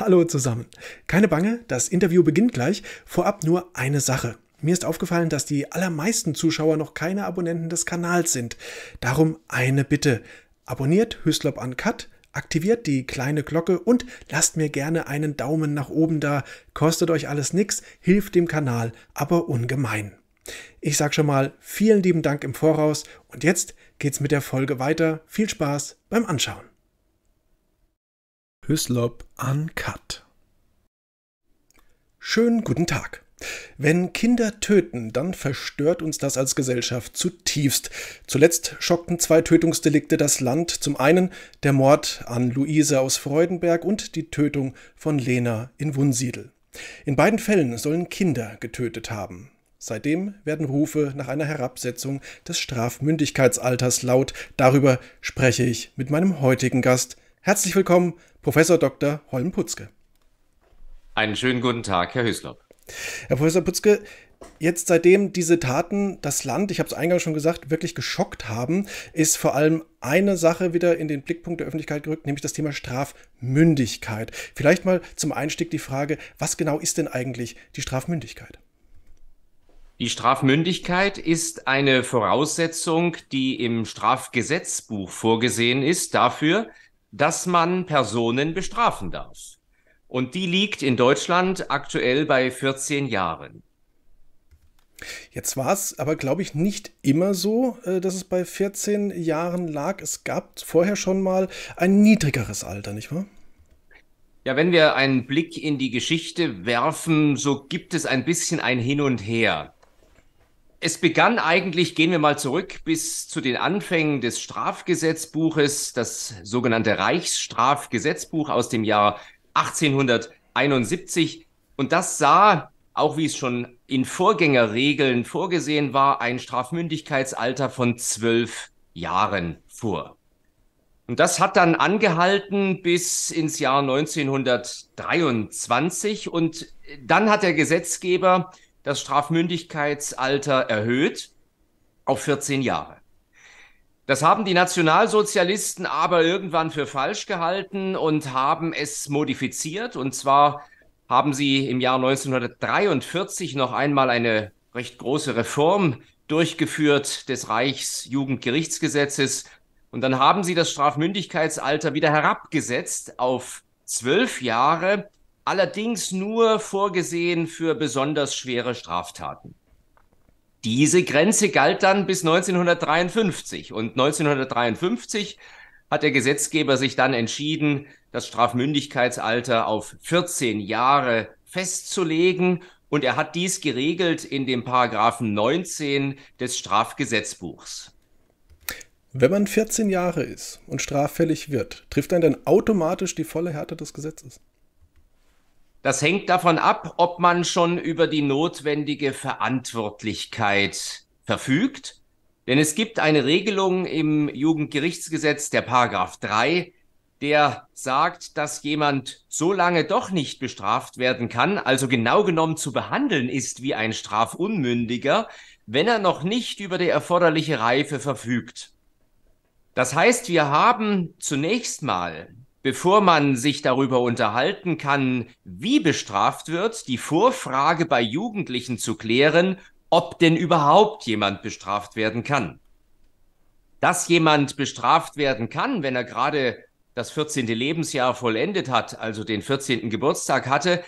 Hallo zusammen. Keine Bange, das Interview beginnt gleich. Vorab nur eine Sache. Mir ist aufgefallen, dass die allermeisten Zuschauer noch keine Abonnenten des Kanals sind. Darum eine Bitte. Abonniert Höslop Uncut, aktiviert die kleine Glocke und lasst mir gerne einen Daumen nach oben da. Kostet euch alles nix, hilft dem Kanal, aber ungemein. Ich sag schon mal vielen lieben Dank im Voraus und jetzt geht's mit der Folge weiter. Viel Spaß beim Anschauen. Hyslop Uncut. Schönen guten Tag. Wenn Kinder töten, dann verstört uns das als Gesellschaft zutiefst. Zuletzt schockten zwei Tötungsdelikte das Land. Zum einen der Mord an Luise aus Freudenberg und die Tötung von Lena in Wunsiedel. In beiden Fällen sollen Kinder getötet haben. Seitdem werden Rufe nach einer Herabsetzung des Strafmündigkeitsalters laut. Darüber spreche ich mit meinem heutigen Gast, Herzlich willkommen, Professor Dr. Holm Putzke. Einen schönen guten Tag, Herr Hüslop. Herr Professor Putzke, jetzt seitdem diese Taten das Land, ich habe es eingangs schon gesagt, wirklich geschockt haben, ist vor allem eine Sache wieder in den Blickpunkt der Öffentlichkeit gerückt, nämlich das Thema Strafmündigkeit. Vielleicht mal zum Einstieg die Frage, was genau ist denn eigentlich die Strafmündigkeit? Die Strafmündigkeit ist eine Voraussetzung, die im Strafgesetzbuch vorgesehen ist dafür, dass man Personen bestrafen darf. Und die liegt in Deutschland aktuell bei 14 Jahren. Jetzt war es aber, glaube ich, nicht immer so, äh, dass es bei 14 Jahren lag. Es gab vorher schon mal ein niedrigeres Alter, nicht wahr? Ja, wenn wir einen Blick in die Geschichte werfen, so gibt es ein bisschen ein Hin und Her. Es begann eigentlich, gehen wir mal zurück bis zu den Anfängen des Strafgesetzbuches, das sogenannte Reichsstrafgesetzbuch aus dem Jahr 1871. Und das sah, auch wie es schon in Vorgängerregeln vorgesehen war, ein Strafmündigkeitsalter von zwölf Jahren vor. Und das hat dann angehalten bis ins Jahr 1923. Und dann hat der Gesetzgeber das Strafmündigkeitsalter erhöht auf 14 Jahre. Das haben die Nationalsozialisten aber irgendwann für falsch gehalten und haben es modifiziert. Und zwar haben sie im Jahr 1943 noch einmal eine recht große Reform durchgeführt des Reichsjugendgerichtsgesetzes. Und dann haben sie das Strafmündigkeitsalter wieder herabgesetzt auf zwölf Jahre allerdings nur vorgesehen für besonders schwere Straftaten. Diese Grenze galt dann bis 1953 und 1953 hat der Gesetzgeber sich dann entschieden, das Strafmündigkeitsalter auf 14 Jahre festzulegen und er hat dies geregelt in dem Paragraphen 19 des Strafgesetzbuchs. Wenn man 14 Jahre ist und straffällig wird, trifft einen dann automatisch die volle Härte des Gesetzes? Das hängt davon ab, ob man schon über die notwendige Verantwortlichkeit verfügt. Denn es gibt eine Regelung im Jugendgerichtsgesetz, der Paragraph 3, der sagt, dass jemand so lange doch nicht bestraft werden kann, also genau genommen zu behandeln ist wie ein Strafunmündiger, wenn er noch nicht über die erforderliche Reife verfügt. Das heißt, wir haben zunächst mal Bevor man sich darüber unterhalten kann, wie bestraft wird, die Vorfrage bei Jugendlichen zu klären, ob denn überhaupt jemand bestraft werden kann. Dass jemand bestraft werden kann, wenn er gerade das 14. Lebensjahr vollendet hat, also den 14. Geburtstag hatte,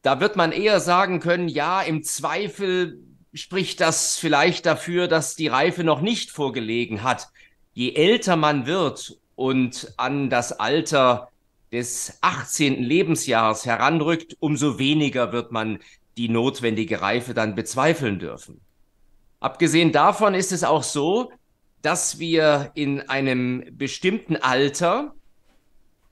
da wird man eher sagen können, ja, im Zweifel spricht das vielleicht dafür, dass die Reife noch nicht vorgelegen hat. Je älter man wird und an das Alter des 18. Lebensjahres heranrückt, umso weniger wird man die notwendige Reife dann bezweifeln dürfen. Abgesehen davon ist es auch so, dass wir in einem bestimmten Alter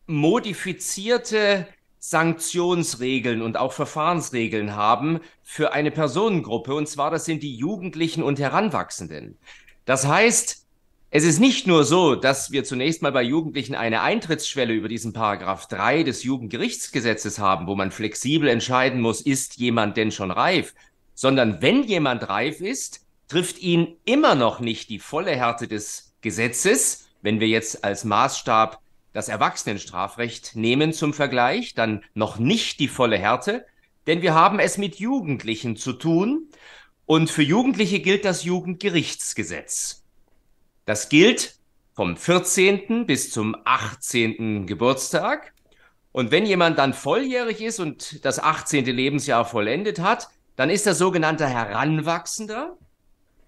modifizierte Sanktionsregeln und auch Verfahrensregeln haben für eine Personengruppe, und zwar das sind die Jugendlichen und Heranwachsenden. Das heißt, es ist nicht nur so, dass wir zunächst mal bei Jugendlichen eine Eintrittsschwelle über diesen Paragraph 3 des Jugendgerichtsgesetzes haben, wo man flexibel entscheiden muss, ist jemand denn schon reif, sondern wenn jemand reif ist, trifft ihn immer noch nicht die volle Härte des Gesetzes, wenn wir jetzt als Maßstab das Erwachsenenstrafrecht nehmen zum Vergleich, dann noch nicht die volle Härte, denn wir haben es mit Jugendlichen zu tun und für Jugendliche gilt das Jugendgerichtsgesetz. Das gilt vom 14. bis zum 18. Geburtstag. Und wenn jemand dann volljährig ist und das 18. Lebensjahr vollendet hat, dann ist er sogenannter Heranwachsender.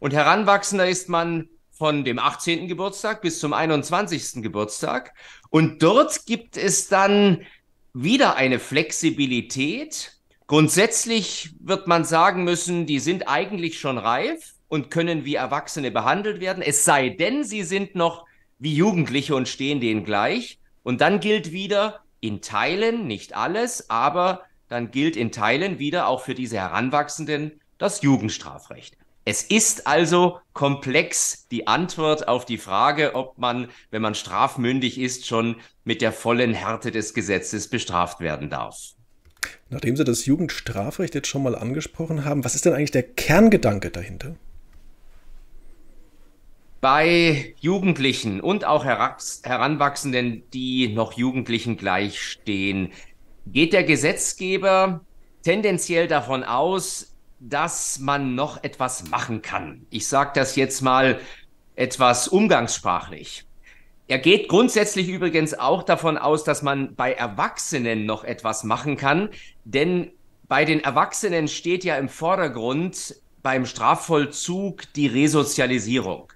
Und Heranwachsender ist man von dem 18. Geburtstag bis zum 21. Geburtstag. Und dort gibt es dann wieder eine Flexibilität. Grundsätzlich wird man sagen müssen, die sind eigentlich schon reif, und können wie Erwachsene behandelt werden, es sei denn, sie sind noch wie Jugendliche und stehen denen gleich. Und dann gilt wieder in Teilen, nicht alles, aber dann gilt in Teilen wieder auch für diese Heranwachsenden das Jugendstrafrecht. Es ist also komplex die Antwort auf die Frage, ob man, wenn man strafmündig ist, schon mit der vollen Härte des Gesetzes bestraft werden darf. Nachdem Sie das Jugendstrafrecht jetzt schon mal angesprochen haben, was ist denn eigentlich der Kerngedanke dahinter? bei Jugendlichen und auch Heranwachsenden, die noch Jugendlichen gleichstehen, geht der Gesetzgeber tendenziell davon aus, dass man noch etwas machen kann. Ich sage das jetzt mal etwas umgangssprachlich. Er geht grundsätzlich übrigens auch davon aus, dass man bei Erwachsenen noch etwas machen kann, denn bei den Erwachsenen steht ja im Vordergrund beim Strafvollzug die Resozialisierung.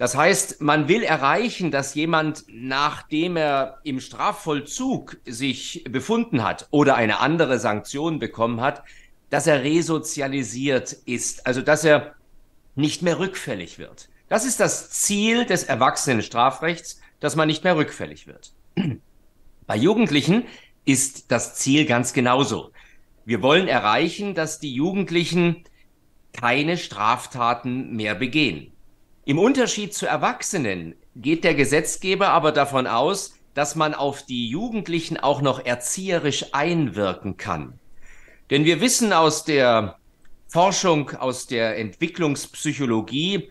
Das heißt, man will erreichen, dass jemand, nachdem er im Strafvollzug sich befunden hat oder eine andere Sanktion bekommen hat, dass er resozialisiert ist, also dass er nicht mehr rückfällig wird. Das ist das Ziel des Erwachsenenstrafrechts, dass man nicht mehr rückfällig wird. Bei Jugendlichen ist das Ziel ganz genauso. Wir wollen erreichen, dass die Jugendlichen keine Straftaten mehr begehen. Im Unterschied zu Erwachsenen geht der Gesetzgeber aber davon aus, dass man auf die Jugendlichen auch noch erzieherisch einwirken kann. Denn wir wissen aus der Forschung, aus der Entwicklungspsychologie,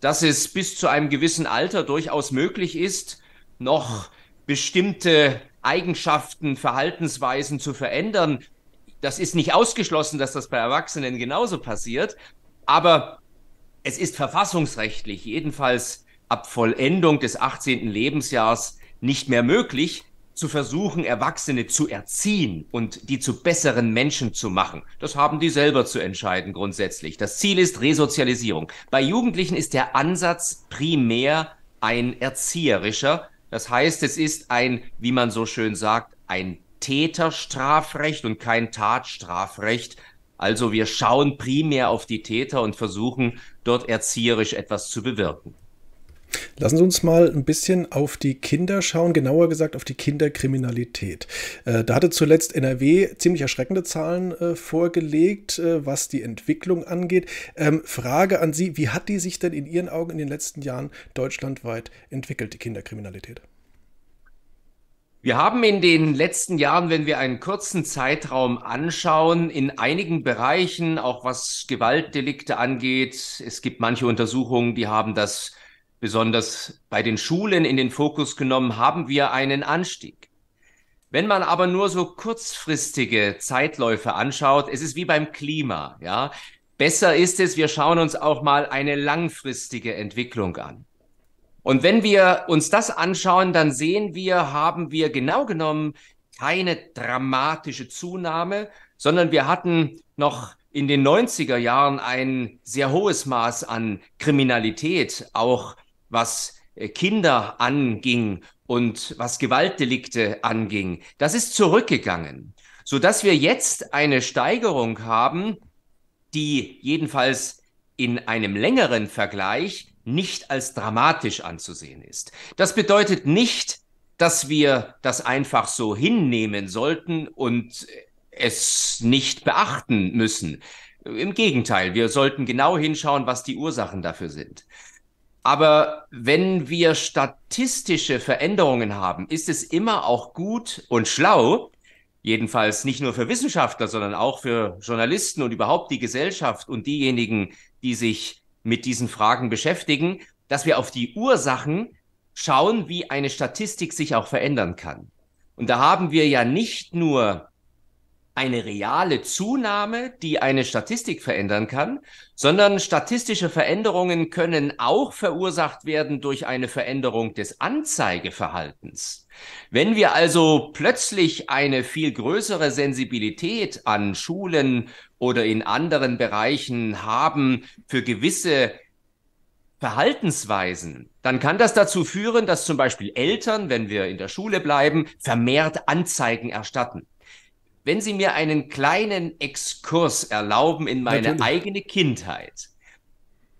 dass es bis zu einem gewissen Alter durchaus möglich ist, noch bestimmte Eigenschaften, Verhaltensweisen zu verändern. Das ist nicht ausgeschlossen, dass das bei Erwachsenen genauso passiert. Aber es ist verfassungsrechtlich, jedenfalls ab Vollendung des 18. Lebensjahrs, nicht mehr möglich, zu versuchen, Erwachsene zu erziehen und die zu besseren Menschen zu machen. Das haben die selber zu entscheiden grundsätzlich. Das Ziel ist Resozialisierung. Bei Jugendlichen ist der Ansatz primär ein erzieherischer. Das heißt, es ist ein, wie man so schön sagt, ein Täterstrafrecht und kein Tatstrafrecht. Also wir schauen primär auf die Täter und versuchen dort erzieherisch etwas zu bewirken. Lassen Sie uns mal ein bisschen auf die Kinder schauen, genauer gesagt auf die Kinderkriminalität. Äh, da hatte zuletzt NRW ziemlich erschreckende Zahlen äh, vorgelegt, äh, was die Entwicklung angeht. Ähm, Frage an Sie, wie hat die sich denn in Ihren Augen in den letzten Jahren deutschlandweit entwickelt, die Kinderkriminalität? Wir haben in den letzten Jahren, wenn wir einen kurzen Zeitraum anschauen, in einigen Bereichen, auch was Gewaltdelikte angeht, es gibt manche Untersuchungen, die haben das besonders bei den Schulen in den Fokus genommen, haben wir einen Anstieg. Wenn man aber nur so kurzfristige Zeitläufe anschaut, es ist wie beim Klima, ja. Besser ist es, wir schauen uns auch mal eine langfristige Entwicklung an. Und wenn wir uns das anschauen, dann sehen wir, haben wir genau genommen keine dramatische Zunahme, sondern wir hatten noch in den 90er Jahren ein sehr hohes Maß an Kriminalität, auch was äh, Kinder anging und was Gewaltdelikte anging. Das ist zurückgegangen, so dass wir jetzt eine Steigerung haben, die jedenfalls in einem längeren Vergleich nicht als dramatisch anzusehen ist. Das bedeutet nicht, dass wir das einfach so hinnehmen sollten und es nicht beachten müssen. Im Gegenteil, wir sollten genau hinschauen, was die Ursachen dafür sind. Aber wenn wir statistische Veränderungen haben, ist es immer auch gut und schlau, jedenfalls nicht nur für Wissenschaftler, sondern auch für Journalisten und überhaupt die Gesellschaft und diejenigen, die sich mit diesen Fragen beschäftigen, dass wir auf die Ursachen schauen, wie eine Statistik sich auch verändern kann. Und da haben wir ja nicht nur eine reale Zunahme, die eine Statistik verändern kann, sondern statistische Veränderungen können auch verursacht werden durch eine Veränderung des Anzeigeverhaltens. Wenn wir also plötzlich eine viel größere Sensibilität an Schulen oder in anderen Bereichen haben für gewisse Verhaltensweisen, dann kann das dazu führen, dass zum Beispiel Eltern, wenn wir in der Schule bleiben, vermehrt Anzeigen erstatten. Wenn Sie mir einen kleinen Exkurs erlauben in meine Natürlich. eigene Kindheit.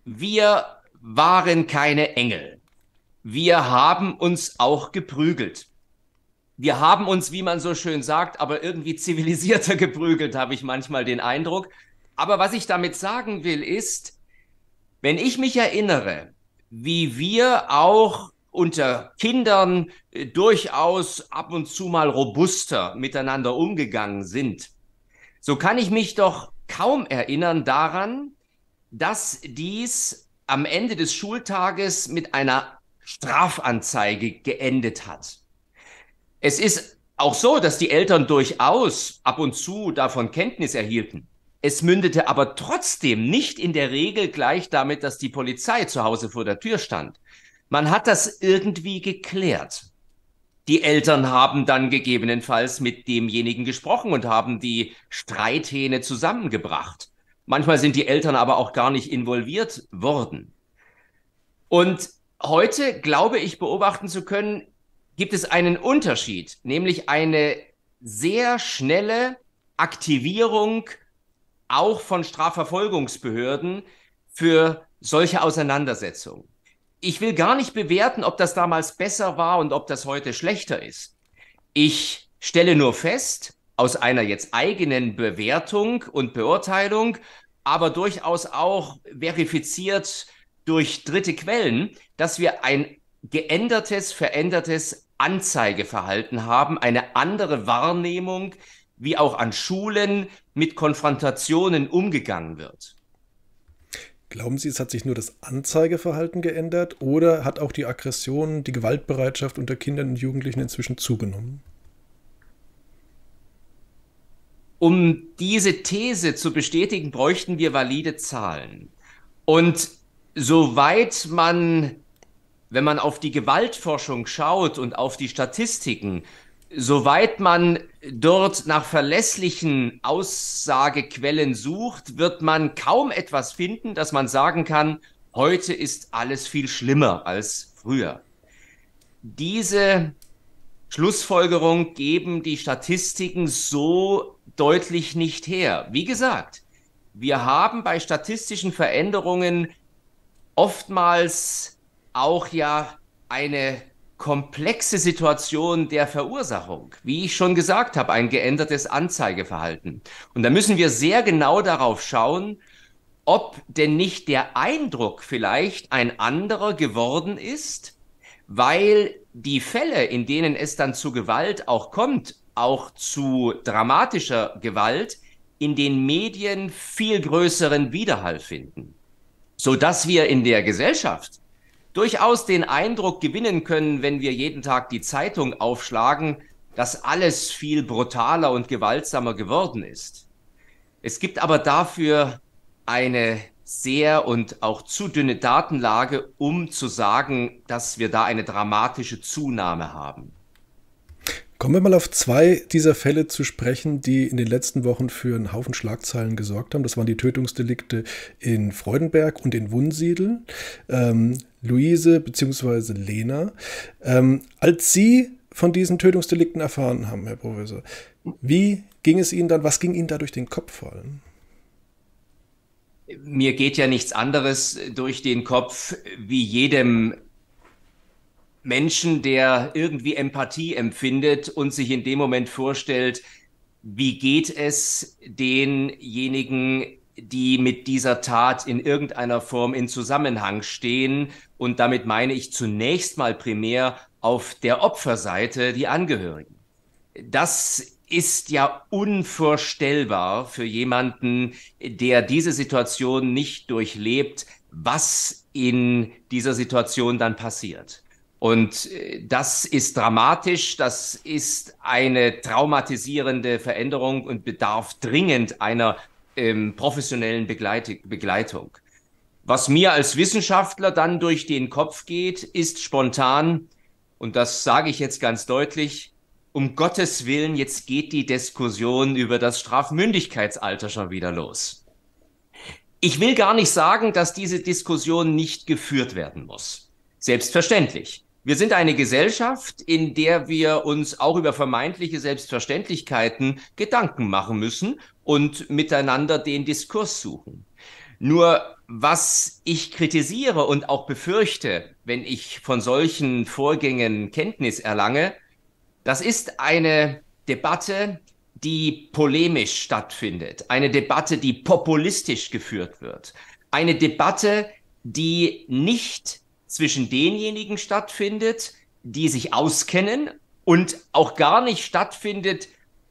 Wir waren keine Engel. Wir haben uns auch geprügelt wir haben uns, wie man so schön sagt, aber irgendwie zivilisierter geprügelt, habe ich manchmal den Eindruck. Aber was ich damit sagen will, ist, wenn ich mich erinnere, wie wir auch unter Kindern äh, durchaus ab und zu mal robuster miteinander umgegangen sind, so kann ich mich doch kaum erinnern daran, dass dies am Ende des Schultages mit einer Strafanzeige geendet hat. Es ist auch so, dass die Eltern durchaus ab und zu davon Kenntnis erhielten. Es mündete aber trotzdem nicht in der Regel gleich damit, dass die Polizei zu Hause vor der Tür stand. Man hat das irgendwie geklärt. Die Eltern haben dann gegebenenfalls mit demjenigen gesprochen und haben die Streithähne zusammengebracht. Manchmal sind die Eltern aber auch gar nicht involviert worden. Und heute glaube ich beobachten zu können, gibt es einen Unterschied, nämlich eine sehr schnelle Aktivierung auch von Strafverfolgungsbehörden für solche Auseinandersetzungen. Ich will gar nicht bewerten, ob das damals besser war und ob das heute schlechter ist. Ich stelle nur fest, aus einer jetzt eigenen Bewertung und Beurteilung, aber durchaus auch verifiziert durch dritte Quellen, dass wir ein geändertes, verändertes Anzeigeverhalten haben, eine andere Wahrnehmung, wie auch an Schulen mit Konfrontationen umgegangen wird. Glauben Sie, es hat sich nur das Anzeigeverhalten geändert oder hat auch die Aggression, die Gewaltbereitschaft unter Kindern und Jugendlichen inzwischen zugenommen? Um diese These zu bestätigen, bräuchten wir valide Zahlen. Und soweit man wenn man auf die Gewaltforschung schaut und auf die Statistiken, soweit man dort nach verlässlichen Aussagequellen sucht, wird man kaum etwas finden, dass man sagen kann, heute ist alles viel schlimmer als früher. Diese Schlussfolgerung geben die Statistiken so deutlich nicht her. Wie gesagt, wir haben bei statistischen Veränderungen oftmals auch ja eine komplexe Situation der Verursachung. Wie ich schon gesagt habe, ein geändertes Anzeigeverhalten. Und da müssen wir sehr genau darauf schauen, ob denn nicht der Eindruck vielleicht ein anderer geworden ist, weil die Fälle, in denen es dann zu Gewalt auch kommt, auch zu dramatischer Gewalt, in den Medien viel größeren Widerhall finden, so dass wir in der Gesellschaft durchaus den Eindruck gewinnen können, wenn wir jeden Tag die Zeitung aufschlagen, dass alles viel brutaler und gewaltsamer geworden ist. Es gibt aber dafür eine sehr und auch zu dünne Datenlage, um zu sagen, dass wir da eine dramatische Zunahme haben. Kommen wir mal auf zwei dieser Fälle zu sprechen, die in den letzten Wochen für einen Haufen Schlagzeilen gesorgt haben. Das waren die Tötungsdelikte in Freudenberg und in Wunsiedel. Ähm, Luise bzw. Lena. Ähm, als Sie von diesen Tötungsdelikten erfahren haben, Herr Professor, wie ging es Ihnen dann, was ging Ihnen da durch den Kopf vor allem? Mir geht ja nichts anderes durch den Kopf wie jedem Menschen, der irgendwie Empathie empfindet und sich in dem Moment vorstellt, wie geht es denjenigen, die mit dieser Tat in irgendeiner Form in Zusammenhang stehen. Und damit meine ich zunächst mal primär auf der Opferseite die Angehörigen. Das ist ja unvorstellbar für jemanden, der diese Situation nicht durchlebt, was in dieser Situation dann passiert. Und äh, das ist dramatisch, das ist eine traumatisierende Veränderung und bedarf dringend einer ähm, professionellen Begleit Begleitung. Was mir als Wissenschaftler dann durch den Kopf geht, ist spontan, und das sage ich jetzt ganz deutlich, um Gottes Willen, jetzt geht die Diskussion über das Strafmündigkeitsalter schon wieder los. Ich will gar nicht sagen, dass diese Diskussion nicht geführt werden muss. Selbstverständlich. Wir sind eine Gesellschaft, in der wir uns auch über vermeintliche Selbstverständlichkeiten Gedanken machen müssen und miteinander den Diskurs suchen. Nur was ich kritisiere und auch befürchte, wenn ich von solchen Vorgängen Kenntnis erlange, das ist eine Debatte, die polemisch stattfindet, eine Debatte, die populistisch geführt wird, eine Debatte, die nicht zwischen denjenigen stattfindet, die sich auskennen und auch gar nicht stattfindet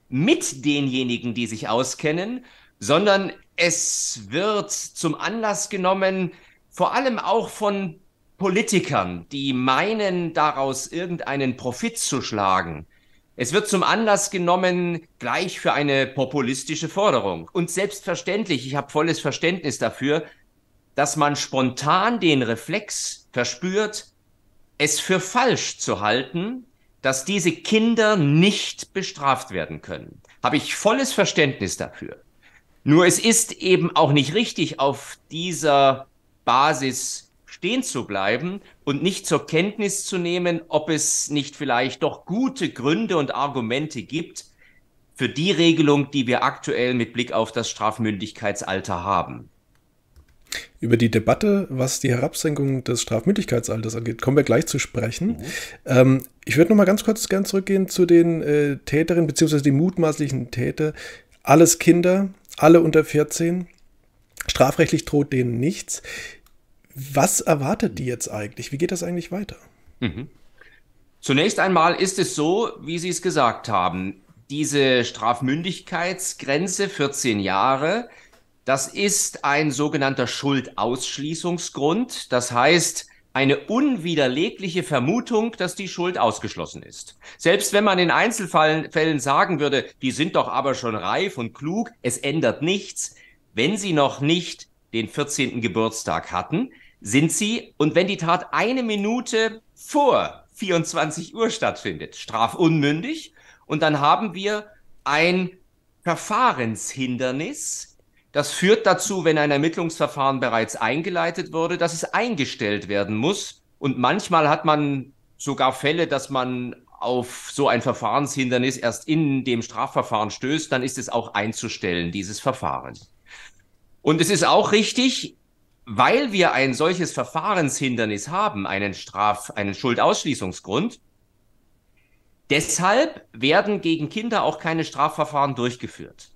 mit denjenigen, die sich auskennen, sondern es wird zum Anlass genommen, vor allem auch von Politikern, die meinen, daraus irgendeinen Profit zu schlagen. Es wird zum Anlass genommen, gleich für eine populistische Forderung. Und selbstverständlich, ich habe volles Verständnis dafür, dass man spontan den Reflex verspürt, es für falsch zu halten, dass diese Kinder nicht bestraft werden können. Habe ich volles Verständnis dafür. Nur es ist eben auch nicht richtig, auf dieser Basis stehen zu bleiben und nicht zur Kenntnis zu nehmen, ob es nicht vielleicht doch gute Gründe und Argumente gibt für die Regelung, die wir aktuell mit Blick auf das Strafmündigkeitsalter haben über die Debatte, was die Herabsenkung des Strafmündigkeitsalters angeht, kommen wir gleich zu sprechen. Mhm. Ähm, ich würde noch mal ganz kurz gern zurückgehen zu den äh, Täterinnen beziehungsweise die mutmaßlichen Täter. Alles Kinder, alle unter 14. Strafrechtlich droht denen nichts. Was erwartet die jetzt eigentlich? Wie geht das eigentlich weiter? Mhm. Zunächst einmal ist es so, wie Sie es gesagt haben. Diese Strafmündigkeitsgrenze 14 Jahre das ist ein sogenannter Schuldausschließungsgrund. Das heißt, eine unwiderlegliche Vermutung, dass die Schuld ausgeschlossen ist. Selbst wenn man in Einzelfällen sagen würde, die sind doch aber schon reif und klug, es ändert nichts, wenn sie noch nicht den 14. Geburtstag hatten, sind sie, und wenn die Tat eine Minute vor 24 Uhr stattfindet, strafunmündig, und dann haben wir ein Verfahrenshindernis, das führt dazu, wenn ein Ermittlungsverfahren bereits eingeleitet wurde, dass es eingestellt werden muss. Und manchmal hat man sogar Fälle, dass man auf so ein Verfahrenshindernis erst in dem Strafverfahren stößt, dann ist es auch einzustellen, dieses Verfahren. Und es ist auch richtig, weil wir ein solches Verfahrenshindernis haben, einen Straf, einen Schuldausschließungsgrund, deshalb werden gegen Kinder auch keine Strafverfahren durchgeführt.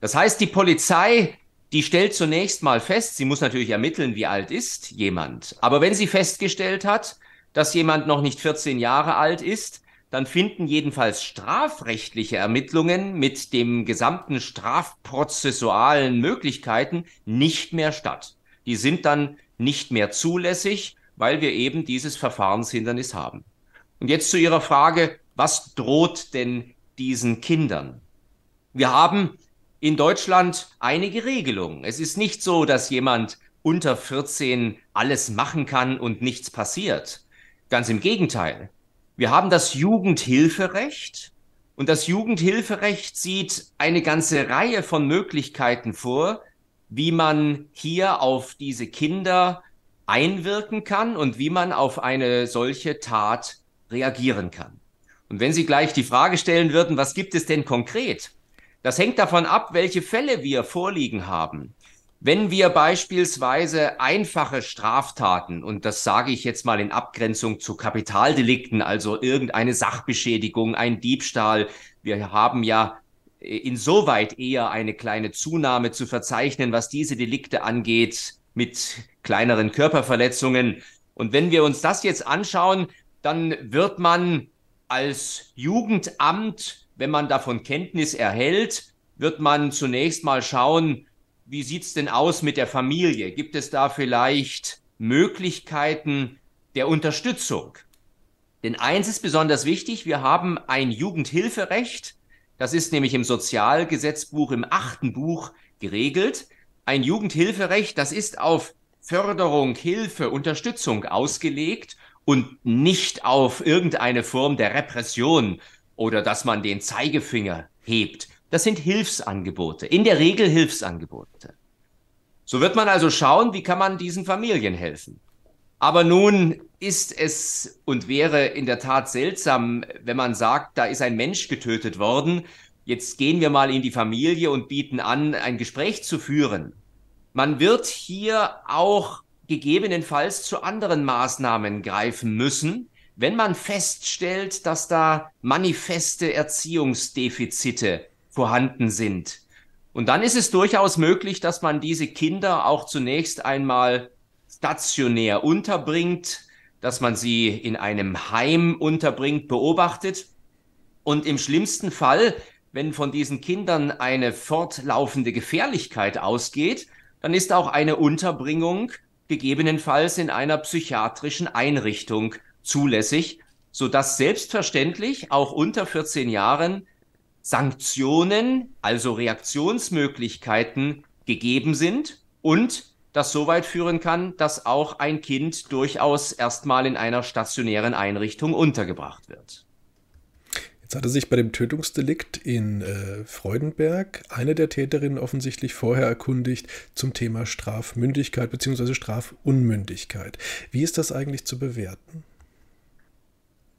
Das heißt, die Polizei, die stellt zunächst mal fest, sie muss natürlich ermitteln, wie alt ist jemand. Aber wenn sie festgestellt hat, dass jemand noch nicht 14 Jahre alt ist, dann finden jedenfalls strafrechtliche Ermittlungen mit dem gesamten strafprozessualen Möglichkeiten nicht mehr statt. Die sind dann nicht mehr zulässig, weil wir eben dieses Verfahrenshindernis haben. Und jetzt zu Ihrer Frage, was droht denn diesen Kindern? Wir haben in Deutschland einige Regelungen. Es ist nicht so, dass jemand unter 14 alles machen kann und nichts passiert. Ganz im Gegenteil. Wir haben das Jugendhilferecht und das Jugendhilferecht sieht eine ganze Reihe von Möglichkeiten vor, wie man hier auf diese Kinder einwirken kann und wie man auf eine solche Tat reagieren kann. Und wenn Sie gleich die Frage stellen würden, was gibt es denn konkret? Das hängt davon ab, welche Fälle wir vorliegen haben. Wenn wir beispielsweise einfache Straftaten, und das sage ich jetzt mal in Abgrenzung zu Kapitaldelikten, also irgendeine Sachbeschädigung, ein Diebstahl, wir haben ja insoweit eher eine kleine Zunahme zu verzeichnen, was diese Delikte angeht, mit kleineren Körperverletzungen. Und wenn wir uns das jetzt anschauen, dann wird man als Jugendamt wenn man davon Kenntnis erhält, wird man zunächst mal schauen, wie sieht's denn aus mit der Familie? Gibt es da vielleicht Möglichkeiten der Unterstützung? Denn eins ist besonders wichtig, wir haben ein Jugendhilferecht, das ist nämlich im Sozialgesetzbuch im achten Buch geregelt. Ein Jugendhilferecht, das ist auf Förderung, Hilfe, Unterstützung ausgelegt und nicht auf irgendeine Form der Repression oder dass man den Zeigefinger hebt. Das sind Hilfsangebote, in der Regel Hilfsangebote. So wird man also schauen, wie kann man diesen Familien helfen. Aber nun ist es und wäre in der Tat seltsam, wenn man sagt, da ist ein Mensch getötet worden, jetzt gehen wir mal in die Familie und bieten an, ein Gespräch zu führen. Man wird hier auch gegebenenfalls zu anderen Maßnahmen greifen müssen, wenn man feststellt, dass da manifeste Erziehungsdefizite vorhanden sind, und dann ist es durchaus möglich, dass man diese Kinder auch zunächst einmal stationär unterbringt, dass man sie in einem Heim unterbringt, beobachtet. Und im schlimmsten Fall, wenn von diesen Kindern eine fortlaufende Gefährlichkeit ausgeht, dann ist auch eine Unterbringung gegebenenfalls in einer psychiatrischen Einrichtung zulässig, sodass selbstverständlich auch unter 14 Jahren Sanktionen, also Reaktionsmöglichkeiten gegeben sind und das so weit führen kann, dass auch ein Kind durchaus erstmal in einer stationären Einrichtung untergebracht wird. Jetzt hatte sich bei dem Tötungsdelikt in äh, Freudenberg eine der Täterinnen offensichtlich vorher erkundigt zum Thema Strafmündigkeit bzw. Strafunmündigkeit. Wie ist das eigentlich zu bewerten?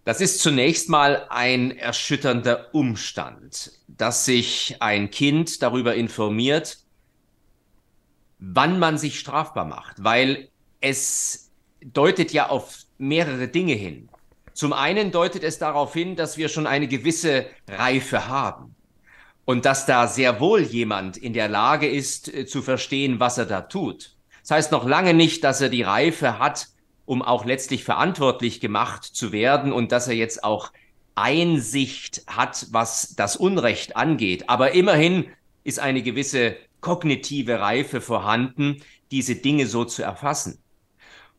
Das ist zunächst mal ein erschütternder Umstand, dass sich ein Kind darüber informiert, wann man sich strafbar macht, weil es deutet ja auf mehrere Dinge hin. Zum einen deutet es darauf hin, dass wir schon eine gewisse Reife haben und dass da sehr wohl jemand in der Lage ist äh, zu verstehen, was er da tut. Das heißt noch lange nicht, dass er die Reife hat, um auch letztlich verantwortlich gemacht zu werden und dass er jetzt auch Einsicht hat, was das Unrecht angeht. Aber immerhin ist eine gewisse kognitive Reife vorhanden, diese Dinge so zu erfassen.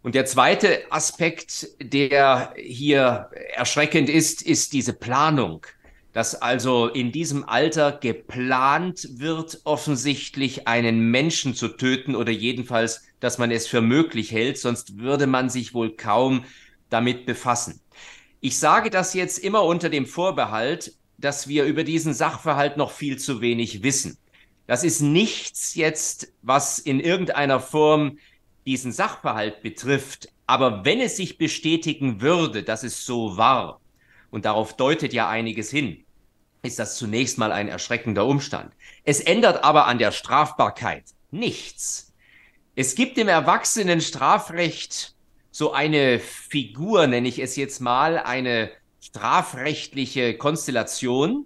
Und der zweite Aspekt, der hier erschreckend ist, ist diese Planung. Dass also in diesem Alter geplant wird, offensichtlich einen Menschen zu töten oder jedenfalls dass man es für möglich hält, sonst würde man sich wohl kaum damit befassen. Ich sage das jetzt immer unter dem Vorbehalt, dass wir über diesen Sachverhalt noch viel zu wenig wissen. Das ist nichts jetzt, was in irgendeiner Form diesen Sachverhalt betrifft. Aber wenn es sich bestätigen würde, dass es so war, und darauf deutet ja einiges hin, ist das zunächst mal ein erschreckender Umstand. Es ändert aber an der Strafbarkeit nichts. Es gibt im Erwachsenenstrafrecht so eine Figur, nenne ich es jetzt mal, eine strafrechtliche Konstellation.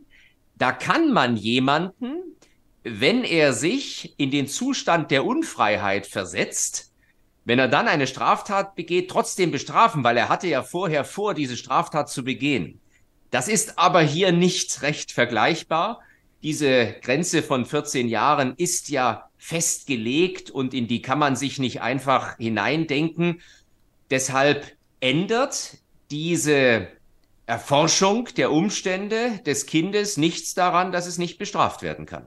Da kann man jemanden, wenn er sich in den Zustand der Unfreiheit versetzt, wenn er dann eine Straftat begeht, trotzdem bestrafen, weil er hatte ja vorher vor, diese Straftat zu begehen. Das ist aber hier nicht recht vergleichbar, diese Grenze von 14 Jahren ist ja festgelegt und in die kann man sich nicht einfach hineindenken. Deshalb ändert diese Erforschung der Umstände des Kindes nichts daran, dass es nicht bestraft werden kann.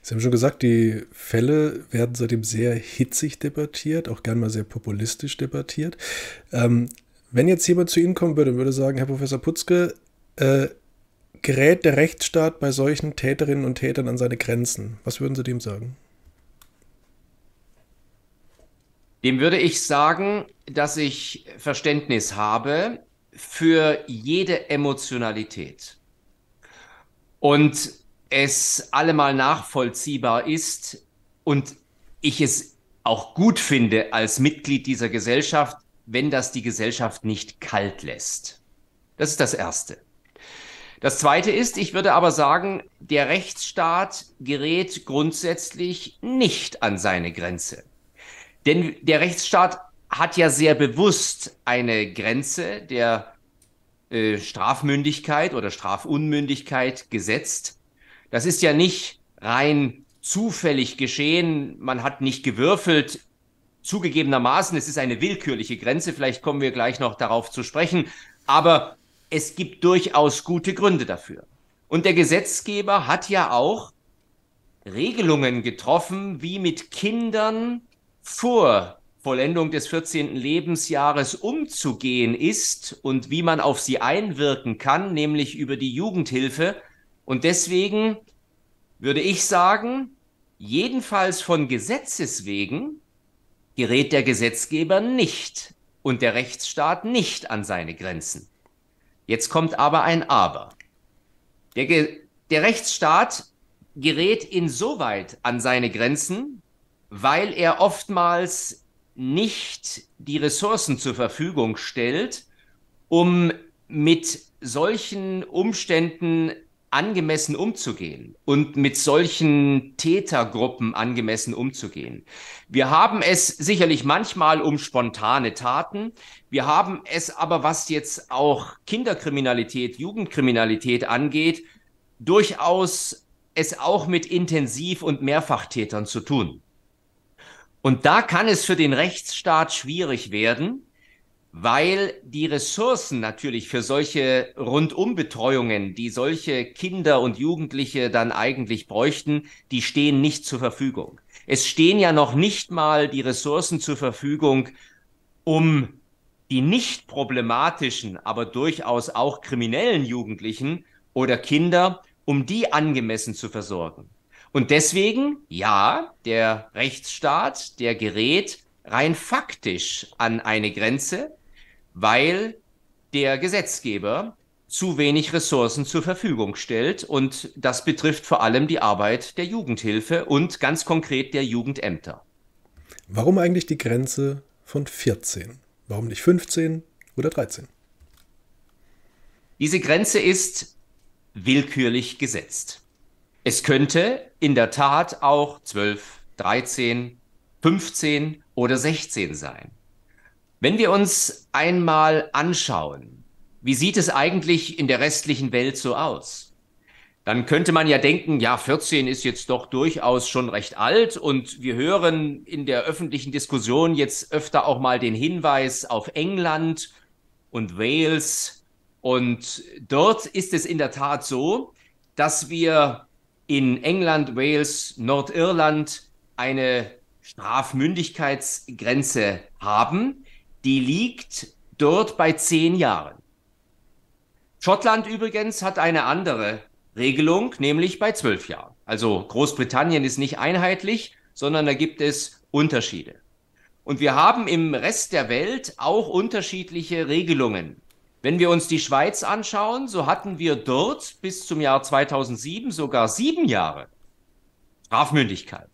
Sie haben schon gesagt, die Fälle werden seitdem sehr hitzig debattiert, auch gern mal sehr populistisch debattiert. Ähm, wenn jetzt jemand zu Ihnen kommen würde und würde sagen, Herr Professor Putzke, äh, gerät der Rechtsstaat bei solchen Täterinnen und Tätern an seine Grenzen? Was würden Sie dem sagen? Dem würde ich sagen, dass ich Verständnis habe für jede Emotionalität und es allemal nachvollziehbar ist und ich es auch gut finde als Mitglied dieser Gesellschaft, wenn das die Gesellschaft nicht kalt lässt. Das ist das Erste. Das Zweite ist, ich würde aber sagen, der Rechtsstaat gerät grundsätzlich nicht an seine Grenze. Denn der Rechtsstaat hat ja sehr bewusst eine Grenze der äh, Strafmündigkeit oder Strafunmündigkeit gesetzt. Das ist ja nicht rein zufällig geschehen, man hat nicht gewürfelt. Zugegebenermaßen, es ist eine willkürliche Grenze, vielleicht kommen wir gleich noch darauf zu sprechen, aber es gibt durchaus gute Gründe dafür. Und der Gesetzgeber hat ja auch Regelungen getroffen, wie mit Kindern vor Vollendung des 14. Lebensjahres umzugehen ist und wie man auf sie einwirken kann, nämlich über die Jugendhilfe. Und deswegen würde ich sagen, jedenfalls von Gesetzes wegen gerät der Gesetzgeber nicht und der Rechtsstaat nicht an seine Grenzen. Jetzt kommt aber ein Aber. Der, Ge der Rechtsstaat gerät insoweit an seine Grenzen, weil er oftmals nicht die Ressourcen zur Verfügung stellt, um mit solchen Umständen angemessen umzugehen und mit solchen Tätergruppen angemessen umzugehen. Wir haben es sicherlich manchmal um spontane Taten. Wir haben es aber, was jetzt auch Kinderkriminalität, Jugendkriminalität angeht, durchaus es auch mit Intensiv- und Mehrfachtätern zu tun. Und da kann es für den Rechtsstaat schwierig werden, weil die Ressourcen natürlich für solche Rundumbetreuungen, die solche Kinder und Jugendliche dann eigentlich bräuchten, die stehen nicht zur Verfügung. Es stehen ja noch nicht mal die Ressourcen zur Verfügung, um die nicht problematischen, aber durchaus auch kriminellen Jugendlichen oder Kinder, um die angemessen zu versorgen. Und deswegen, ja, der Rechtsstaat, der gerät rein faktisch an eine Grenze, weil der Gesetzgeber zu wenig Ressourcen zur Verfügung stellt. Und das betrifft vor allem die Arbeit der Jugendhilfe und ganz konkret der Jugendämter. Warum eigentlich die Grenze von 14? Warum nicht 15 oder 13? Diese Grenze ist willkürlich gesetzt. Es könnte in der Tat auch 12, 13, 15 oder 16 sein. Wenn wir uns einmal anschauen, wie sieht es eigentlich in der restlichen Welt so aus? Dann könnte man ja denken, ja, 14 ist jetzt doch durchaus schon recht alt und wir hören in der öffentlichen Diskussion jetzt öfter auch mal den Hinweis auf England und Wales. Und dort ist es in der Tat so, dass wir in England, Wales, Nordirland eine Strafmündigkeitsgrenze haben, die liegt dort bei zehn Jahren. Schottland übrigens hat eine andere Regelung, nämlich bei zwölf Jahren. Also Großbritannien ist nicht einheitlich, sondern da gibt es Unterschiede. Und wir haben im Rest der Welt auch unterschiedliche Regelungen. Wenn wir uns die Schweiz anschauen, so hatten wir dort bis zum Jahr 2007 sogar sieben Jahre Strafmündigkeit.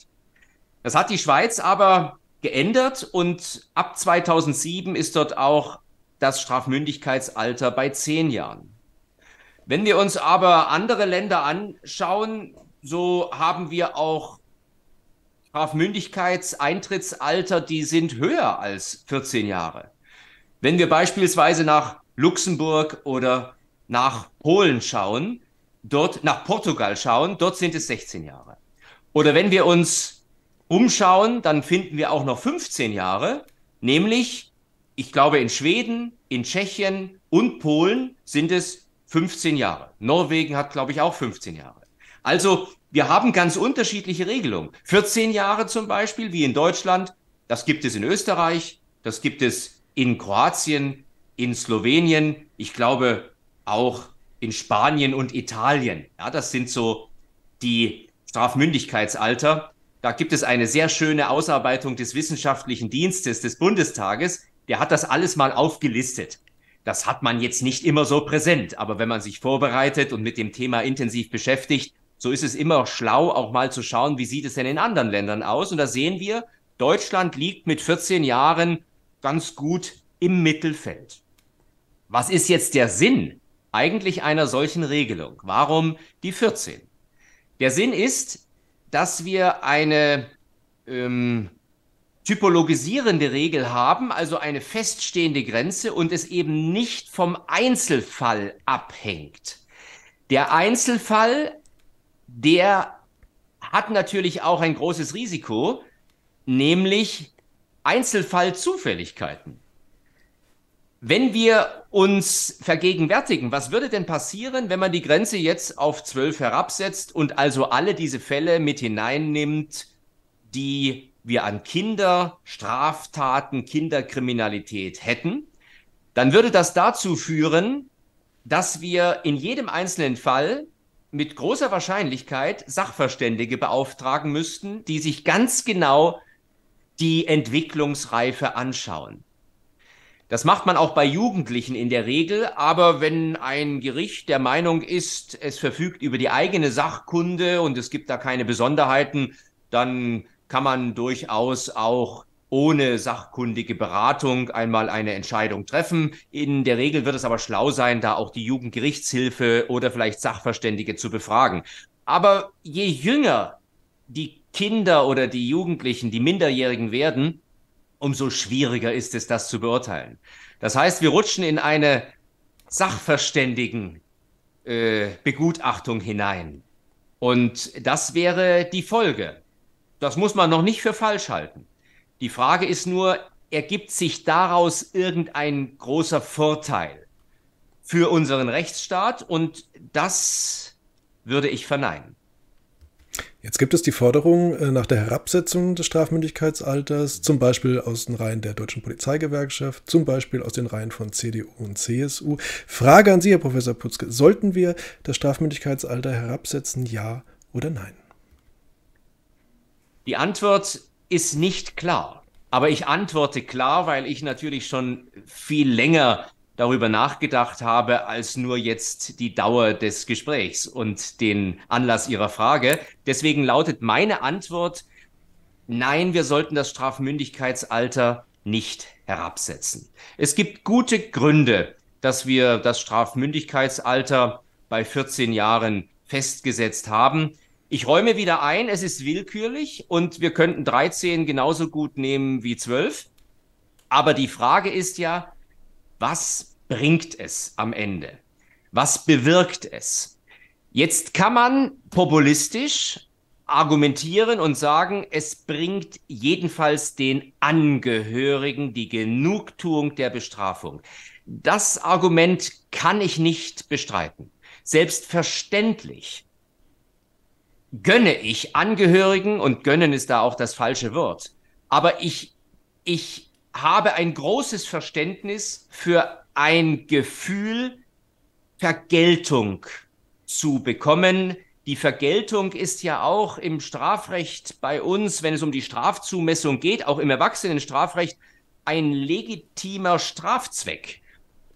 Das hat die Schweiz aber geändert und ab 2007 ist dort auch das Strafmündigkeitsalter bei zehn Jahren. Wenn wir uns aber andere Länder anschauen, so haben wir auch Strafmündigkeitseintrittsalter, die sind höher als 14 Jahre. Wenn wir beispielsweise nach Luxemburg oder nach Polen schauen, dort nach Portugal schauen, dort sind es 16 Jahre. Oder wenn wir uns umschauen, dann finden wir auch noch 15 Jahre, nämlich, ich glaube, in Schweden, in Tschechien und Polen sind es 15 Jahre. Norwegen hat, glaube ich, auch 15 Jahre. Also wir haben ganz unterschiedliche Regelungen. 14 Jahre zum Beispiel, wie in Deutschland, das gibt es in Österreich, das gibt es in Kroatien, in Slowenien, ich glaube auch in Spanien und Italien. Ja, das sind so die Strafmündigkeitsalter, da gibt es eine sehr schöne Ausarbeitung des wissenschaftlichen Dienstes des Bundestages. Der hat das alles mal aufgelistet. Das hat man jetzt nicht immer so präsent, aber wenn man sich vorbereitet und mit dem Thema intensiv beschäftigt, so ist es immer schlau, auch mal zu schauen, wie sieht es denn in anderen Ländern aus. Und da sehen wir, Deutschland liegt mit 14 Jahren ganz gut im Mittelfeld. Was ist jetzt der Sinn eigentlich einer solchen Regelung? Warum die 14? Der Sinn ist, dass wir eine ähm, typologisierende Regel haben, also eine feststehende Grenze und es eben nicht vom Einzelfall abhängt. Der Einzelfall, der hat natürlich auch ein großes Risiko, nämlich Einzelfallzufälligkeiten. Wenn wir uns vergegenwärtigen, was würde denn passieren, wenn man die Grenze jetzt auf 12 herabsetzt und also alle diese Fälle mit hineinnimmt, die wir an Kinderstraftaten, Kinderkriminalität hätten, dann würde das dazu führen, dass wir in jedem einzelnen Fall mit großer Wahrscheinlichkeit Sachverständige beauftragen müssten, die sich ganz genau die Entwicklungsreife anschauen. Das macht man auch bei Jugendlichen in der Regel, aber wenn ein Gericht der Meinung ist, es verfügt über die eigene Sachkunde und es gibt da keine Besonderheiten, dann kann man durchaus auch ohne sachkundige Beratung einmal eine Entscheidung treffen. In der Regel wird es aber schlau sein, da auch die Jugendgerichtshilfe oder vielleicht Sachverständige zu befragen. Aber je jünger die Kinder oder die Jugendlichen, die Minderjährigen werden, umso schwieriger ist es, das zu beurteilen. Das heißt, wir rutschen in eine Sachverständigen äh, Begutachtung hinein. Und das wäre die Folge. Das muss man noch nicht für falsch halten. Die Frage ist nur, ergibt sich daraus irgendein großer Vorteil für unseren Rechtsstaat? Und das würde ich verneinen. Jetzt gibt es die Forderung äh, nach der Herabsetzung des Strafmündigkeitsalters, zum Beispiel aus den Reihen der Deutschen Polizeigewerkschaft, zum Beispiel aus den Reihen von CDU und CSU. Frage an Sie, Herr Professor Putzke, sollten wir das Strafmündigkeitsalter herabsetzen, ja oder nein? Die Antwort ist nicht klar. Aber ich antworte klar, weil ich natürlich schon viel länger darüber nachgedacht habe, als nur jetzt die Dauer des Gesprächs und den Anlass Ihrer Frage. Deswegen lautet meine Antwort, nein, wir sollten das Strafmündigkeitsalter nicht herabsetzen. Es gibt gute Gründe, dass wir das Strafmündigkeitsalter bei 14 Jahren festgesetzt haben. Ich räume wieder ein, es ist willkürlich und wir könnten 13 genauso gut nehmen wie 12. Aber die Frage ist ja, was bringt es am Ende? Was bewirkt es? Jetzt kann man populistisch argumentieren und sagen, es bringt jedenfalls den Angehörigen die Genugtuung der Bestrafung. Das Argument kann ich nicht bestreiten. Selbstverständlich gönne ich Angehörigen und gönnen ist da auch das falsche Wort. Aber ich, ich habe ein großes Verständnis für ein Gefühl, Vergeltung zu bekommen. Die Vergeltung ist ja auch im Strafrecht bei uns, wenn es um die Strafzumessung geht, auch im Erwachsenenstrafrecht, ein legitimer Strafzweck.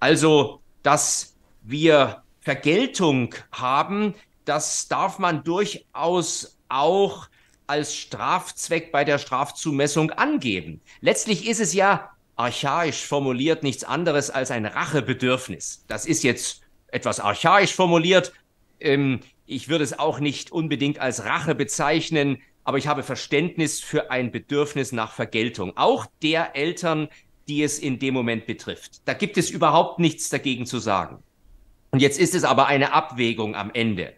Also, dass wir Vergeltung haben, das darf man durchaus auch als Strafzweck bei der Strafzumessung angeben. Letztlich ist es ja archaisch formuliert nichts anderes als ein Rachebedürfnis. Das ist jetzt etwas archaisch formuliert. Ähm, ich würde es auch nicht unbedingt als Rache bezeichnen, aber ich habe Verständnis für ein Bedürfnis nach Vergeltung, auch der Eltern, die es in dem Moment betrifft. Da gibt es überhaupt nichts dagegen zu sagen. Und jetzt ist es aber eine Abwägung am Ende,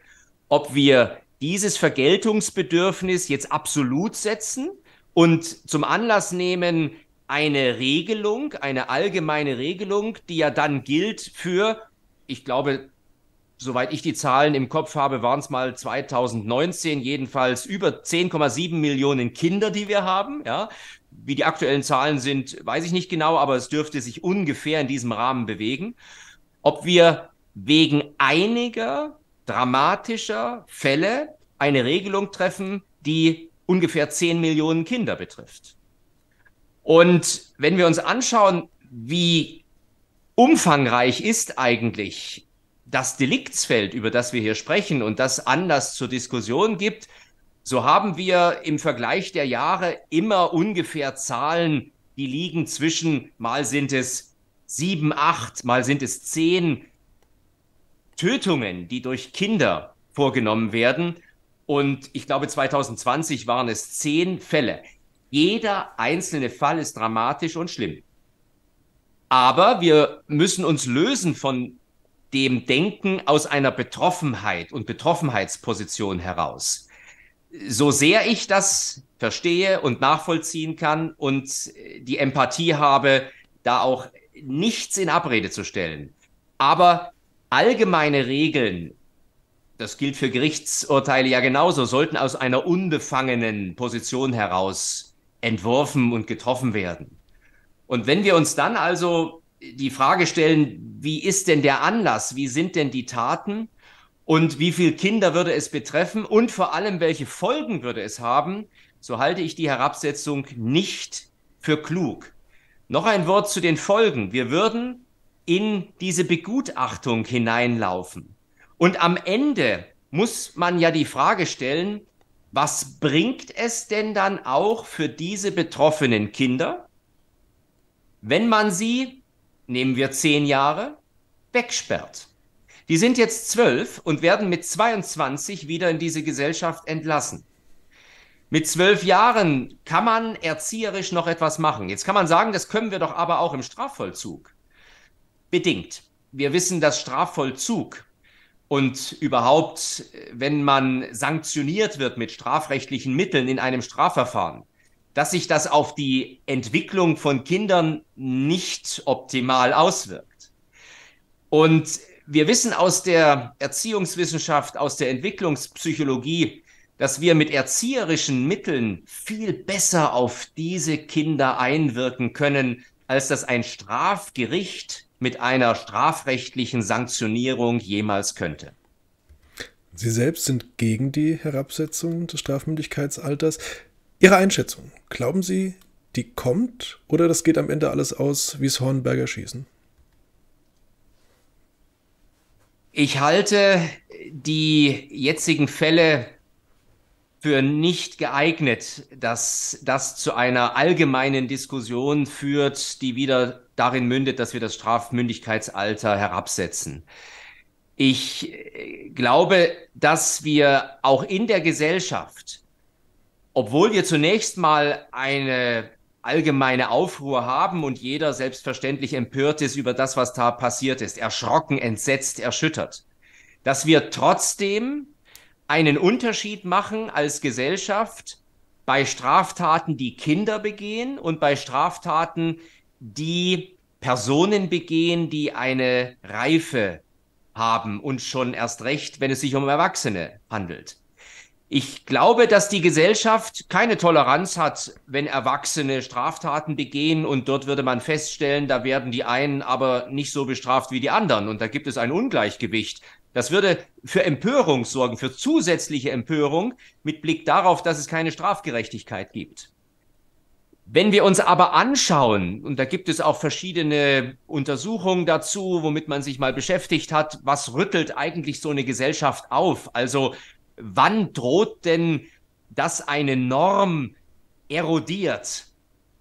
ob wir dieses Vergeltungsbedürfnis jetzt absolut setzen und zum Anlass nehmen, eine Regelung, eine allgemeine Regelung, die ja dann gilt für, ich glaube, soweit ich die Zahlen im Kopf habe, waren es mal 2019 jedenfalls über 10,7 Millionen Kinder, die wir haben. Ja, wie die aktuellen Zahlen sind, weiß ich nicht genau, aber es dürfte sich ungefähr in diesem Rahmen bewegen. Ob wir wegen einiger dramatischer Fälle eine Regelung treffen, die ungefähr 10 Millionen Kinder betrifft. Und wenn wir uns anschauen, wie umfangreich ist eigentlich das Deliktsfeld, über das wir hier sprechen und das Anlass zur Diskussion gibt, so haben wir im Vergleich der Jahre immer ungefähr Zahlen, die liegen zwischen, mal sind es sieben, acht, mal sind es zehn, Tötungen, die durch Kinder vorgenommen werden. Und ich glaube, 2020 waren es zehn Fälle. Jeder einzelne Fall ist dramatisch und schlimm. Aber wir müssen uns lösen von dem Denken aus einer Betroffenheit und Betroffenheitsposition heraus. So sehr ich das verstehe und nachvollziehen kann und die Empathie habe, da auch nichts in Abrede zu stellen. Aber allgemeine Regeln, das gilt für Gerichtsurteile ja genauso, sollten aus einer unbefangenen Position heraus entworfen und getroffen werden. Und wenn wir uns dann also die Frage stellen, wie ist denn der Anlass, wie sind denn die Taten und wie viele Kinder würde es betreffen und vor allem, welche Folgen würde es haben, so halte ich die Herabsetzung nicht für klug. Noch ein Wort zu den Folgen. Wir würden in diese Begutachtung hineinlaufen. Und am Ende muss man ja die Frage stellen, was bringt es denn dann auch für diese betroffenen Kinder, wenn man sie, nehmen wir zehn Jahre, wegsperrt? Die sind jetzt zwölf und werden mit 22 wieder in diese Gesellschaft entlassen. Mit zwölf Jahren kann man erzieherisch noch etwas machen. Jetzt kann man sagen, das können wir doch aber auch im Strafvollzug bedingt. Wir wissen, dass Strafvollzug und überhaupt, wenn man sanktioniert wird mit strafrechtlichen Mitteln in einem Strafverfahren, dass sich das auf die Entwicklung von Kindern nicht optimal auswirkt. Und wir wissen aus der Erziehungswissenschaft, aus der Entwicklungspsychologie, dass wir mit erzieherischen Mitteln viel besser auf diese Kinder einwirken können, als das ein Strafgericht mit einer strafrechtlichen Sanktionierung jemals könnte. Sie selbst sind gegen die Herabsetzung des Strafmündigkeitsalters. Ihre Einschätzung, glauben Sie, die kommt oder das geht am Ende alles aus wie es Hornberger Schießen? Ich halte die jetzigen Fälle für nicht geeignet, dass das zu einer allgemeinen Diskussion führt, die wieder darin mündet, dass wir das Strafmündigkeitsalter herabsetzen. Ich äh, glaube, dass wir auch in der Gesellschaft, obwohl wir zunächst mal eine allgemeine Aufruhr haben und jeder selbstverständlich empört ist über das, was da passiert ist, erschrocken, entsetzt, erschüttert, dass wir trotzdem einen Unterschied machen als Gesellschaft bei Straftaten, die Kinder begehen und bei Straftaten, die Personen begehen, die eine Reife haben und schon erst recht, wenn es sich um Erwachsene handelt. Ich glaube, dass die Gesellschaft keine Toleranz hat, wenn Erwachsene Straftaten begehen und dort würde man feststellen, da werden die einen aber nicht so bestraft wie die anderen und da gibt es ein Ungleichgewicht. Das würde für Empörung sorgen, für zusätzliche Empörung mit Blick darauf, dass es keine Strafgerechtigkeit gibt. Wenn wir uns aber anschauen, und da gibt es auch verschiedene Untersuchungen dazu, womit man sich mal beschäftigt hat, was rüttelt eigentlich so eine Gesellschaft auf? Also wann droht denn, dass eine Norm erodiert?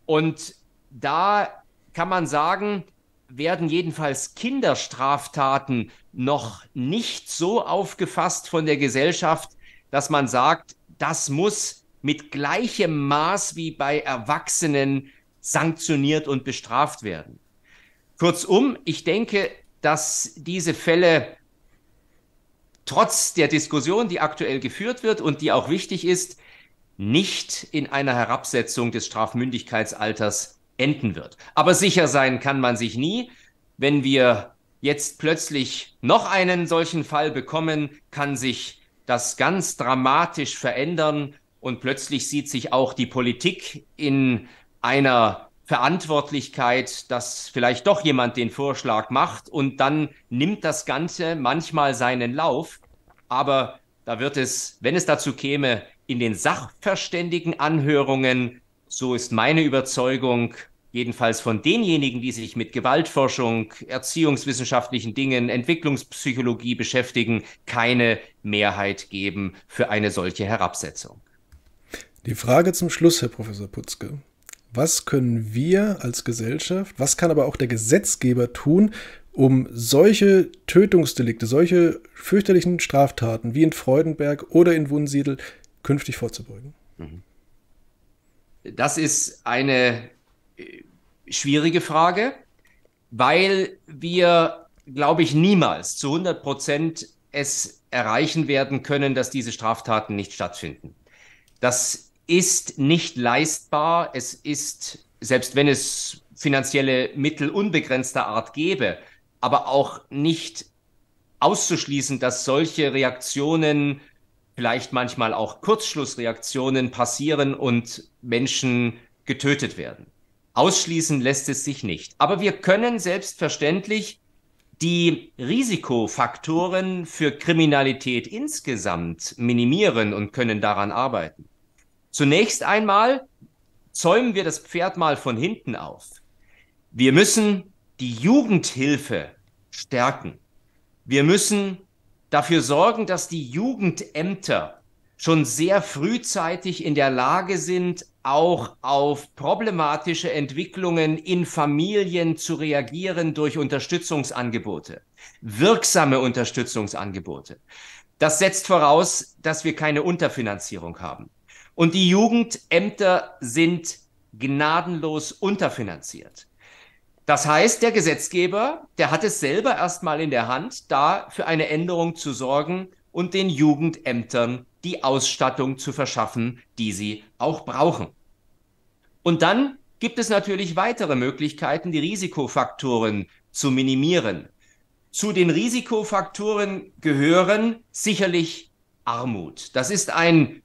Und da kann man sagen, werden jedenfalls Kinderstraftaten noch nicht so aufgefasst von der Gesellschaft, dass man sagt, das muss mit gleichem Maß wie bei Erwachsenen sanktioniert und bestraft werden. Kurzum, ich denke, dass diese Fälle trotz der Diskussion, die aktuell geführt wird und die auch wichtig ist, nicht in einer Herabsetzung des Strafmündigkeitsalters enden wird. Aber sicher sein kann man sich nie. Wenn wir jetzt plötzlich noch einen solchen Fall bekommen, kann sich das ganz dramatisch verändern und plötzlich sieht sich auch die Politik in einer Verantwortlichkeit, dass vielleicht doch jemand den Vorschlag macht und dann nimmt das Ganze manchmal seinen Lauf. Aber da wird es, wenn es dazu käme, in den Sachverständigenanhörungen, so ist meine Überzeugung, jedenfalls von denjenigen, die sich mit Gewaltforschung, erziehungswissenschaftlichen Dingen, Entwicklungspsychologie beschäftigen, keine Mehrheit geben für eine solche Herabsetzung. Die Frage zum Schluss, Herr Professor Putzke. Was können wir als Gesellschaft, was kann aber auch der Gesetzgeber tun, um solche Tötungsdelikte, solche fürchterlichen Straftaten wie in Freudenberg oder in Wunsiedel künftig vorzubeugen? Das ist eine äh, schwierige Frage, weil wir, glaube ich, niemals zu 100 Prozent es erreichen werden können, dass diese Straftaten nicht stattfinden. Das ist nicht leistbar. Es ist, selbst wenn es finanzielle Mittel unbegrenzter Art gäbe, aber auch nicht auszuschließen, dass solche Reaktionen, vielleicht manchmal auch Kurzschlussreaktionen passieren und Menschen getötet werden. Ausschließen lässt es sich nicht. Aber wir können selbstverständlich die Risikofaktoren für Kriminalität insgesamt minimieren und können daran arbeiten. Zunächst einmal zäumen wir das Pferd mal von hinten auf. Wir müssen die Jugendhilfe stärken. Wir müssen dafür sorgen, dass die Jugendämter schon sehr frühzeitig in der Lage sind, auch auf problematische Entwicklungen in Familien zu reagieren durch Unterstützungsangebote, wirksame Unterstützungsangebote. Das setzt voraus, dass wir keine Unterfinanzierung haben. Und die Jugendämter sind gnadenlos unterfinanziert. Das heißt, der Gesetzgeber, der hat es selber erstmal in der Hand, da für eine Änderung zu sorgen und den Jugendämtern die Ausstattung zu verschaffen, die sie auch brauchen. Und dann gibt es natürlich weitere Möglichkeiten, die Risikofaktoren zu minimieren. Zu den Risikofaktoren gehören sicherlich Armut. Das ist ein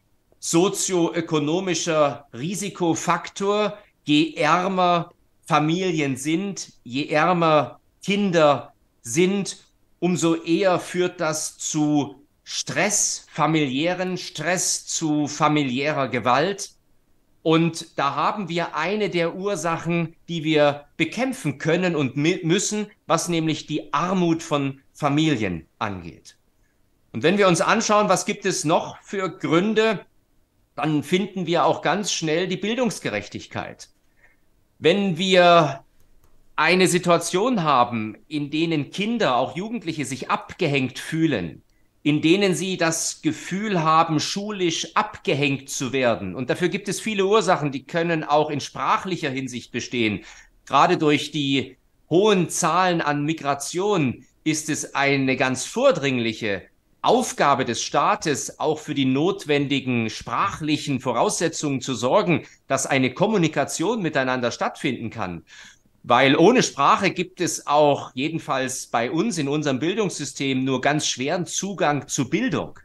sozioökonomischer Risikofaktor. Je ärmer Familien sind, je ärmer Kinder sind, umso eher führt das zu Stress, familiären Stress, zu familiärer Gewalt. Und da haben wir eine der Ursachen, die wir bekämpfen können und müssen, was nämlich die Armut von Familien angeht. Und wenn wir uns anschauen, was gibt es noch für Gründe, dann finden wir auch ganz schnell die Bildungsgerechtigkeit. Wenn wir eine Situation haben, in denen Kinder, auch Jugendliche, sich abgehängt fühlen, in denen sie das Gefühl haben, schulisch abgehängt zu werden. Und dafür gibt es viele Ursachen, die können auch in sprachlicher Hinsicht bestehen. Gerade durch die hohen Zahlen an Migration ist es eine ganz vordringliche Aufgabe des Staates, auch für die notwendigen sprachlichen Voraussetzungen zu sorgen, dass eine Kommunikation miteinander stattfinden kann. Weil ohne Sprache gibt es auch, jedenfalls bei uns in unserem Bildungssystem, nur ganz schweren Zugang zu Bildung.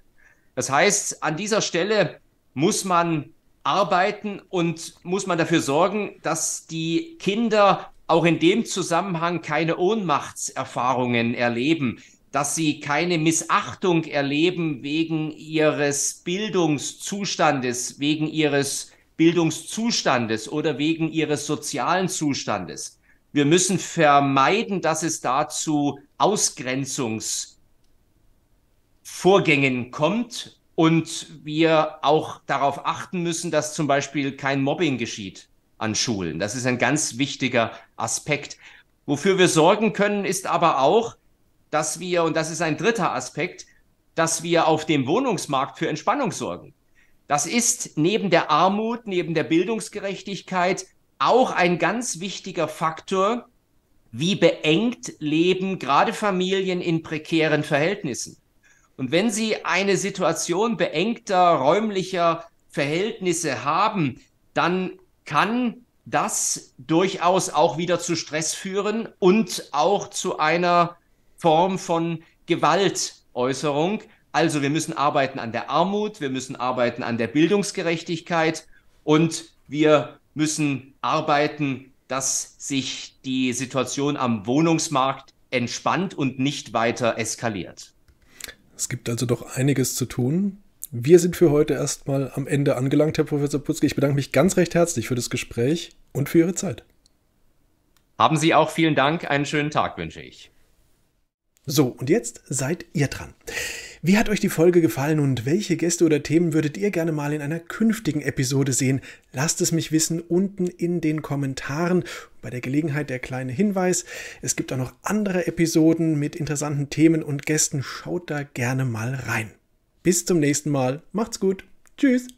Das heißt, an dieser Stelle muss man arbeiten und muss man dafür sorgen, dass die Kinder auch in dem Zusammenhang keine Ohnmachtserfahrungen erleben, dass sie keine Missachtung erleben wegen ihres Bildungszustandes, wegen ihres Bildungszustandes oder wegen ihres sozialen Zustandes. Wir müssen vermeiden, dass es dazu Ausgrenzungsvorgängen kommt und wir auch darauf achten müssen, dass zum Beispiel kein Mobbing geschieht an Schulen. Das ist ein ganz wichtiger Aspekt. Wofür wir sorgen können, ist aber auch, dass wir, und das ist ein dritter Aspekt, dass wir auf dem Wohnungsmarkt für Entspannung sorgen. Das ist neben der Armut, neben der Bildungsgerechtigkeit auch ein ganz wichtiger Faktor, wie beengt leben gerade Familien in prekären Verhältnissen. Und wenn sie eine Situation beengter räumlicher Verhältnisse haben, dann kann das durchaus auch wieder zu Stress führen und auch zu einer Form von Gewaltäußerung. Also wir müssen arbeiten an der Armut, wir müssen arbeiten an der Bildungsgerechtigkeit und wir müssen arbeiten, dass sich die Situation am Wohnungsmarkt entspannt und nicht weiter eskaliert. Es gibt also doch einiges zu tun. Wir sind für heute erstmal am Ende angelangt, Herr Professor Putzke. Ich bedanke mich ganz recht herzlich für das Gespräch und für Ihre Zeit. Haben Sie auch vielen Dank. Einen schönen Tag wünsche ich. So, und jetzt seid ihr dran. Wie hat euch die Folge gefallen und welche Gäste oder Themen würdet ihr gerne mal in einer künftigen Episode sehen? Lasst es mich wissen unten in den Kommentaren. Bei der Gelegenheit der kleine Hinweis, es gibt auch noch andere Episoden mit interessanten Themen und Gästen. Schaut da gerne mal rein. Bis zum nächsten Mal. Macht's gut. Tschüss.